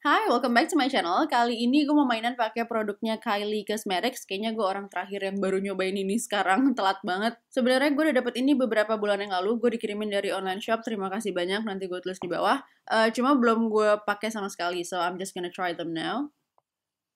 Hai, welcome back to my channel. Kali ini gue mau mainan pakai produknya Kylie Cosmetics. Kayaknya gue orang terakhir yang baru nyobain ini sekarang, telat banget. Sebenarnya gue udah dapet ini beberapa bulan yang lalu. Gue dikirimin dari online shop. Terima kasih banyak. Nanti gue tulis di bawah. Uh, cuma belum gue pakai sama sekali, so I'm just gonna try them now.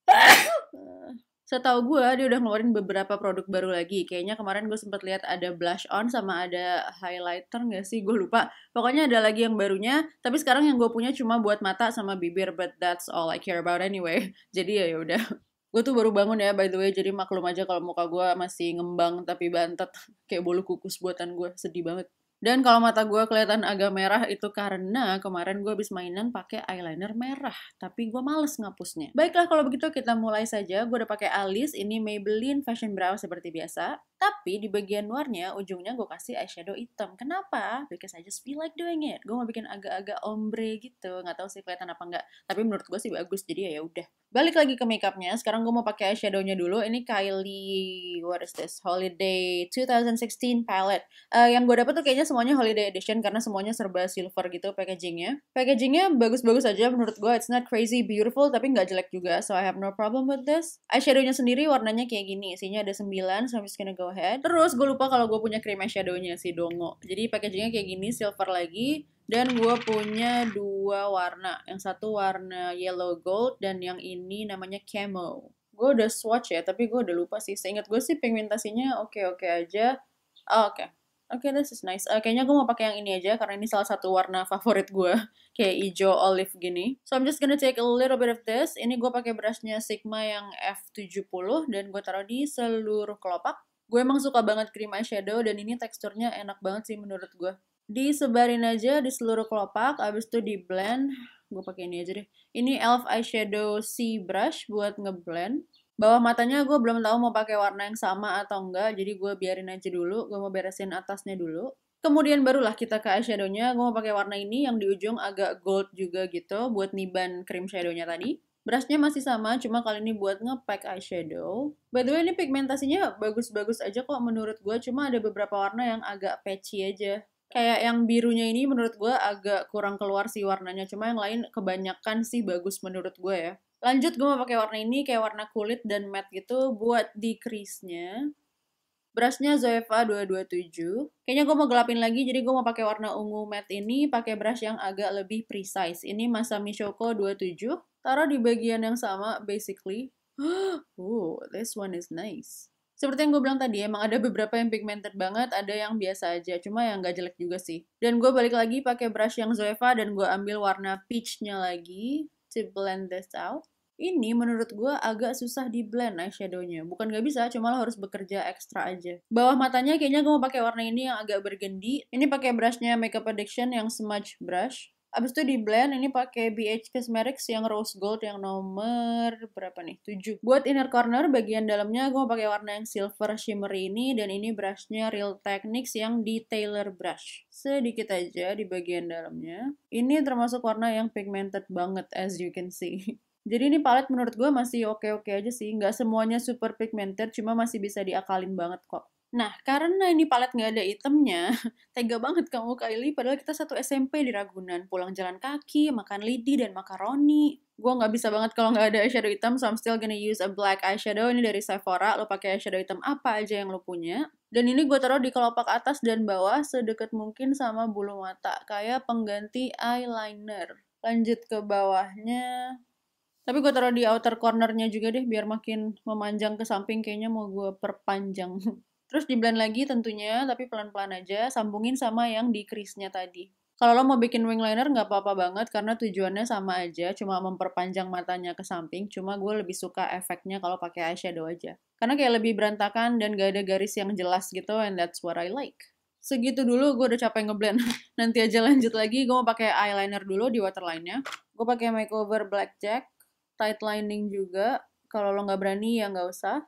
Eh setahu gue dia udah ngeluarin beberapa produk baru lagi kayaknya kemarin gue sempat lihat ada blush on sama ada highlighter nggak sih gue lupa pokoknya ada lagi yang barunya tapi sekarang yang gue punya cuma buat mata sama bibir but that's all I care about anyway jadi ya, ya udah gue tuh baru bangun ya by the way jadi maklum aja kalau muka gue masih ngembang tapi bantet kayak bolu kukus buatan gue sedih banget dan kalau mata gue kelihatan agak merah itu karena kemarin gue habis mainan pakai eyeliner merah, tapi gue males ngapusnya. Baiklah kalau begitu kita mulai saja. Gue udah pakai alis, ini Maybelline Fashion Brow seperti biasa. Tapi di bagian luarnya ujungnya gue kasih eyeshadow hitam. Kenapa? Because I just feel like doing it. Gue mau bikin agak-agak ombre gitu, Gak tahu sih kelihatan apa enggak. Tapi menurut gue sih bagus, jadi ya udah. Balik lagi ke makeupnya, sekarang gue mau pakai eyeshadownya dulu. Ini Kylie, what is this? Holiday 2016 palette. Uh, yang gue dapet tuh kayaknya semuanya holiday edition karena semuanya serba silver gitu packagingnya. Packagingnya bagus-bagus aja menurut gue. It's not crazy beautiful tapi nggak jelek juga, so I have no problem with this. Eyeshadownya sendiri warnanya kayak gini, isinya ada 9, so I'm just gonna go ahead. Terus gue lupa kalau gue punya cream eyeshadownya si Dongo. Jadi packagingnya kayak gini, silver lagi dan gue punya dua warna. Yang satu warna yellow gold dan yang ini namanya camo. Gue udah swatch ya, tapi gue udah lupa sih. Seingat gue sih pigmentasinya oke-oke okay -okay aja. Oh, oke. Okay. Oke, okay, this is nice. Uh, kayaknya gue mau pakai yang ini aja karena ini salah satu warna favorit gue, kayak hijau olive gini. So I'm just gonna take a little bit of this. Ini gue pakai brushnya Sigma yang F70 dan gue taruh di seluruh kelopak. Gue emang suka banget krim eyeshadow dan ini teksturnya enak banget sih menurut gue disebarin aja di seluruh kelopak abis itu di blend gue pakai ini aja deh ini elf eyeshadow c brush buat ngeblend bawah matanya gue belum tahu mau pakai warna yang sama atau enggak jadi gue biarin aja dulu gue mau beresin atasnya dulu kemudian barulah kita ke eyeshadownya gue mau pakai warna ini yang di ujung agak gold juga gitu buat niban cream shadownya tadi Brushnya masih sama, cuma kali ini buat ngepack eyeshadow. By the way, ini pigmentasinya bagus-bagus aja kok menurut gue, cuma ada beberapa warna yang agak patchy aja kayak yang birunya ini menurut gue agak kurang keluar sih warnanya cuma yang lain kebanyakan sih bagus menurut gue ya lanjut gue mau pakai warna ini kayak warna kulit dan matte gitu buat di crease-nya brushnya Zoeva 227 kayaknya gue mau gelapin lagi jadi gue mau pakai warna ungu matte ini pakai brush yang agak lebih precise ini masa Shoko 27 taruh di bagian yang sama basically oh this one is nice seperti yang gue bilang tadi, emang ada beberapa yang pigmented banget, ada yang biasa aja, cuma yang gak jelek juga sih. Dan gue balik lagi pakai brush yang Zoeva dan gue ambil warna peachnya lagi to blend this out. Ini menurut gue agak susah di blend eyeshadownya. Bukan gak bisa, cuma lo harus bekerja ekstra aja. Bawah matanya kayaknya gue mau pakai warna ini yang agak bergendi. Ini pakai brushnya Makeup Addiction yang smudge brush. Abis itu di blend ini pakai BH Cosmetics yang rose gold yang nomor berapa nih? 7. Buat inner corner bagian dalamnya gue mau pakai warna yang silver shimmer ini dan ini brushnya Real Techniques yang detailer brush. Sedikit aja di bagian dalamnya. Ini termasuk warna yang pigmented banget as you can see. Jadi ini palet menurut gue masih oke-oke aja sih. Nggak semuanya super pigmented, cuma masih bisa diakalin banget kok. Nah, karena ini palet nggak ada itemnya, tega banget kamu Kylie, padahal kita satu SMP di Ragunan. Pulang jalan kaki, makan lidi, dan makaroni. Gue nggak bisa banget kalau nggak ada eyeshadow hitam, so I'm still gonna use a black eyeshadow. Ini dari Sephora, lo pakai eyeshadow hitam apa aja yang lo punya. Dan ini gue taruh di kelopak atas dan bawah sedekat mungkin sama bulu mata, kayak pengganti eyeliner. Lanjut ke bawahnya, tapi gue taruh di outer cornernya juga deh biar makin memanjang ke samping kayaknya mau gue perpanjang Terus di blend lagi tentunya, tapi pelan-pelan aja, sambungin sama yang di crease-nya tadi. Kalau lo mau bikin wing liner nggak apa-apa banget karena tujuannya sama aja, cuma memperpanjang matanya ke samping, cuma gue lebih suka efeknya kalau pakai eyeshadow aja. Karena kayak lebih berantakan dan gak ada garis yang jelas gitu and that's what I like. Segitu dulu gue udah capek ngeblend. Nanti aja lanjut lagi, gue mau pakai eyeliner dulu di waterline-nya. Gue pakai makeover blackjack, tight lining juga. Kalau lo nggak berani ya nggak usah.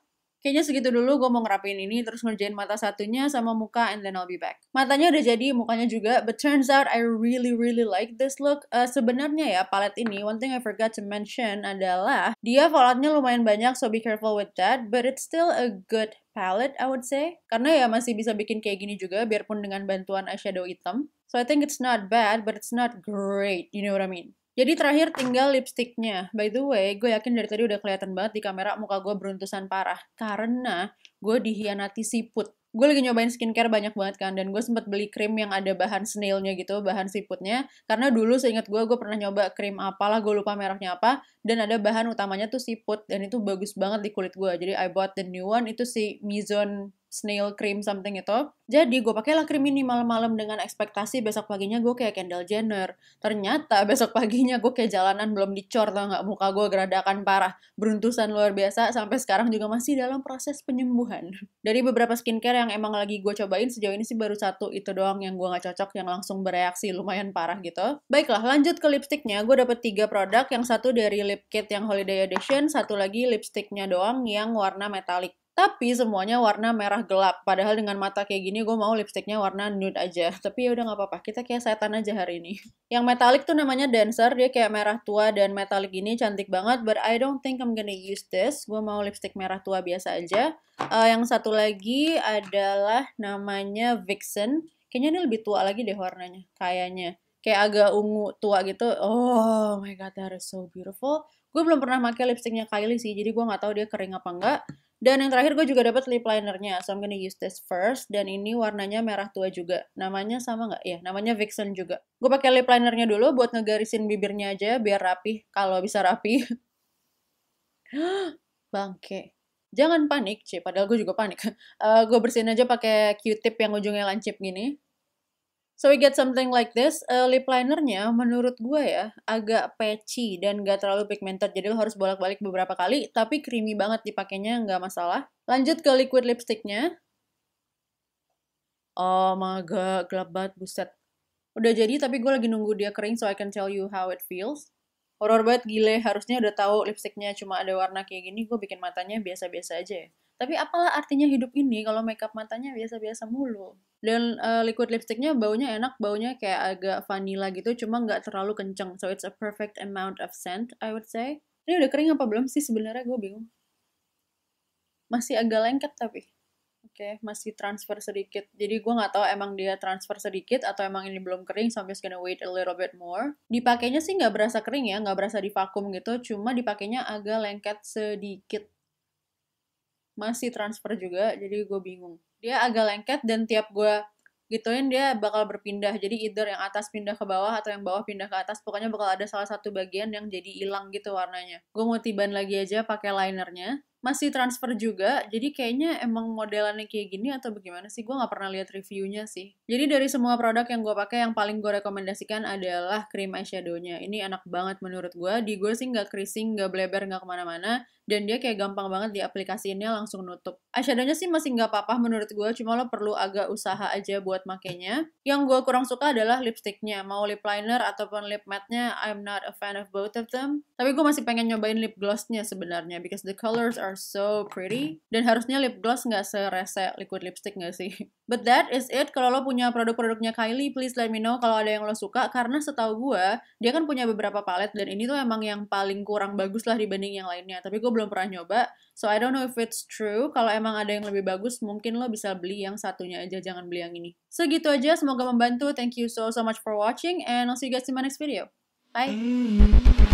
Kayaknya segitu dulu gue mau ngerapin ini terus ngerjain mata satunya sama muka and then I'll be back. Matanya udah jadi, mukanya juga. But turns out I really really like this look. Uh, sebenarnya ya palet ini one thing I forgot to mention adalah dia volatnya lumayan banyak so be careful with that. But it's still a good palette I would say. Karena ya masih bisa bikin kayak gini juga biarpun dengan bantuan eyeshadow hitam. So I think it's not bad but it's not great. You know what I mean? Jadi terakhir tinggal lipstiknya. By the way, gue yakin dari tadi udah kelihatan banget di kamera muka gue beruntusan parah. Karena gue dihianati siput. Gue lagi nyobain skincare banyak banget kan, dan gue sempet beli krim yang ada bahan snailnya gitu, bahan siputnya. Karena dulu seingat gue, gue pernah nyoba krim apalah, gue lupa mereknya apa, dan ada bahan utamanya tuh siput, dan itu bagus banget di kulit gue. Jadi I bought the new one, itu si Mizone snail cream something itu. Jadi gue pakailah krim ini malam-malam dengan ekspektasi besok paginya gue kayak Kendall Jenner. Ternyata besok paginya gue kayak jalanan belum dicor tau nggak muka gue geradakan parah. Beruntusan luar biasa sampai sekarang juga masih dalam proses penyembuhan. Dari beberapa skincare yang emang lagi gue cobain sejauh ini sih baru satu itu doang yang gue nggak cocok yang langsung bereaksi lumayan parah gitu. Baiklah lanjut ke lipstiknya. Gue dapet tiga produk yang satu dari lip kit yang holiday edition, satu lagi lipstiknya doang yang warna metalik tapi semuanya warna merah gelap padahal dengan mata kayak gini gue mau lipsticknya warna nude aja tapi ya udah nggak apa-apa kita kayak setan aja hari ini yang metalik tuh namanya dancer dia kayak merah tua dan metalik ini cantik banget but I don't think I'm gonna use this gue mau lipstick merah tua biasa aja uh, yang satu lagi adalah namanya vixen kayaknya ini lebih tua lagi deh warnanya kayaknya kayak agak ungu tua gitu oh my god that is so beautiful gue belum pernah pakai lipsticknya Kylie sih jadi gue nggak tahu dia kering apa enggak dan yang terakhir gue juga dapat lip linernya so I'm gonna use this first dan ini warnanya merah tua juga namanya sama nggak ya namanya Vixen juga gue pakai lip linernya dulu buat ngegarisin bibirnya aja biar rapi kalau bisa rapi bangke jangan panik cie padahal gue juga panik uh, gue bersihin aja pakai Q-tip yang ujungnya lancip gini So we get something like this. Uh, lip linernya menurut gue ya agak patchy dan gak terlalu pigmented. Jadi lo harus bolak-balik beberapa kali. Tapi creamy banget dipakainya gak masalah. Lanjut ke liquid lipsticknya. Oh my god, gelap banget, buset. Udah jadi tapi gue lagi nunggu dia kering so I can tell you how it feels. Horor banget gile, harusnya udah tahu lipsticknya cuma ada warna kayak gini, gue bikin matanya biasa-biasa aja ya. Tapi apalah artinya hidup ini kalau makeup matanya biasa-biasa mulu. Dan uh, liquid lipsticknya baunya enak, baunya kayak agak vanilla gitu, cuma nggak terlalu kenceng. So it's a perfect amount of scent, I would say. Ini udah kering apa belum sih sebenarnya gue bingung. Masih agak lengket tapi. Oke, okay, masih transfer sedikit. Jadi gue nggak tahu emang dia transfer sedikit atau emang ini belum kering, so I'm just gonna wait a little bit more. Dipakainya sih nggak berasa kering ya, nggak berasa di vakum gitu, cuma dipakainya agak lengket sedikit masih transfer juga jadi gue bingung dia agak lengket dan tiap gue gituin dia bakal berpindah jadi either yang atas pindah ke bawah atau yang bawah pindah ke atas pokoknya bakal ada salah satu bagian yang jadi hilang gitu warnanya gue mau tiban lagi aja pakai linernya masih transfer juga jadi kayaknya emang modelannya kayak gini atau bagaimana sih gue nggak pernah lihat reviewnya sih jadi dari semua produk yang gue pakai yang paling gue rekomendasikan adalah krim eyeshadownya ini enak banget menurut gue di gue sih nggak creasing nggak bleber nggak kemana-mana dan dia kayak gampang banget di ini langsung nutup. Eyeshadownya sih masih nggak apa-apa menurut gue, cuma lo perlu agak usaha aja buat makainya. Yang gue kurang suka adalah lipsticknya, mau lip liner ataupun lip matte-nya, I'm not a fan of both of them. Tapi gue masih pengen nyobain lip glossnya sebenarnya, because the colors are are so pretty. Dan harusnya lip gloss nggak serese liquid lipstick nggak sih? But that is it. Kalau lo punya produk-produknya Kylie, please let me know kalau ada yang lo suka. Karena setahu gue, dia kan punya beberapa palet dan ini tuh emang yang paling kurang bagus lah dibanding yang lainnya. Tapi gue belum pernah nyoba, so I don't know if it's true. Kalau emang ada yang lebih bagus, mungkin lo bisa beli yang satunya aja, jangan beli yang ini. Segitu aja, semoga membantu. Thank you so so much for watching and I'll see you guys in my next video. Bye!